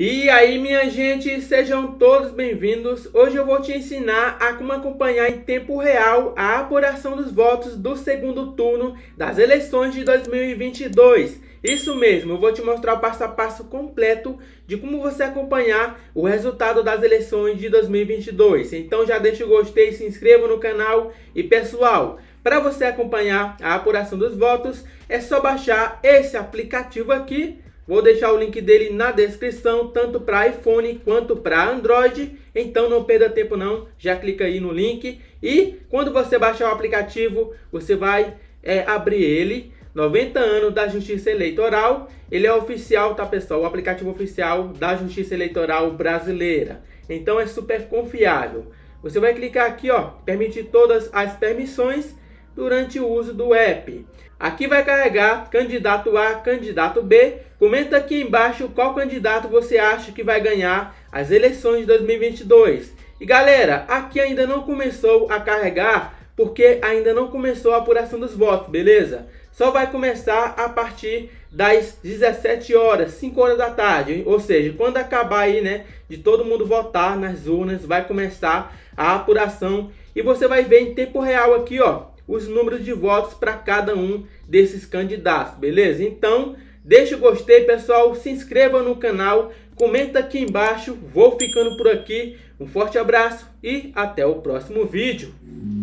E aí, minha gente, sejam todos bem-vindos. Hoje eu vou te ensinar a como acompanhar em tempo real a apuração dos votos do segundo turno das eleições de 2022. Isso mesmo, eu vou te mostrar o passo a passo completo de como você acompanhar o resultado das eleições de 2022. Então já deixa o gostei, se inscreva no canal e pessoal, para você acompanhar a apuração dos votos, é só baixar esse aplicativo aqui Vou deixar o link dele na descrição, tanto para iPhone quanto para Android. Então não perda tempo não, já clica aí no link. E quando você baixar o aplicativo, você vai é, abrir ele. 90 anos da Justiça Eleitoral. Ele é oficial, tá pessoal? O aplicativo oficial da Justiça Eleitoral Brasileira. Então é super confiável. Você vai clicar aqui, ó, permitir todas as permissões durante o uso do app. Aqui vai carregar candidato A, candidato B. Comenta aqui embaixo qual candidato você acha que vai ganhar as eleições de 2022. E galera, aqui ainda não começou a carregar porque ainda não começou a apuração dos votos, beleza? Só vai começar a partir das 17 horas, 5 horas da tarde, ou seja, quando acabar aí, né, de todo mundo votar nas urnas, vai começar a apuração e você vai ver em tempo real aqui, ó, os números de votos para cada um desses candidatos, beleza? Então, deixa o gostei, pessoal, se inscreva no canal, comenta aqui embaixo, vou ficando por aqui, um forte abraço e até o próximo vídeo.